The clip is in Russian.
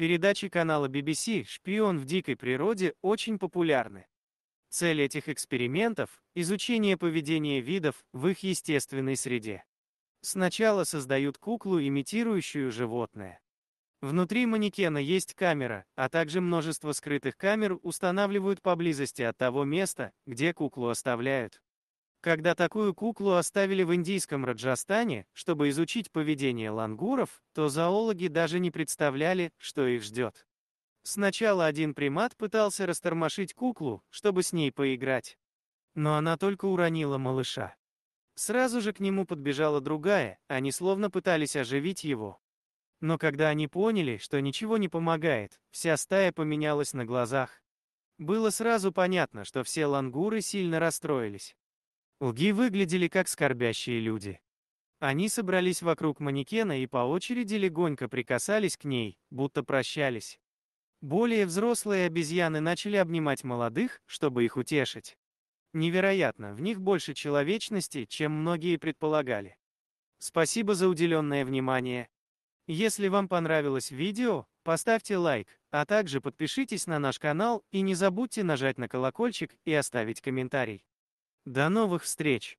Передачи канала BBC «Шпион в дикой природе» очень популярны. Цель этих экспериментов – изучение поведения видов в их естественной среде. Сначала создают куклу, имитирующую животное. Внутри манекена есть камера, а также множество скрытых камер устанавливают поблизости от того места, где куклу оставляют. Когда такую куклу оставили в индийском Раджастане, чтобы изучить поведение лангуров, то зоологи даже не представляли, что их ждет. Сначала один примат пытался растормошить куклу, чтобы с ней поиграть. Но она только уронила малыша. Сразу же к нему подбежала другая, они словно пытались оживить его. Но когда они поняли, что ничего не помогает, вся стая поменялась на глазах. Было сразу понятно, что все лангуры сильно расстроились. Лги выглядели как скорбящие люди. Они собрались вокруг манекена и по очереди легонько прикасались к ней, будто прощались. Более взрослые обезьяны начали обнимать молодых, чтобы их утешить. Невероятно, в них больше человечности, чем многие предполагали. Спасибо за уделенное внимание. Если вам понравилось видео, поставьте лайк, а также подпишитесь на наш канал и не забудьте нажать на колокольчик и оставить комментарий. До новых встреч!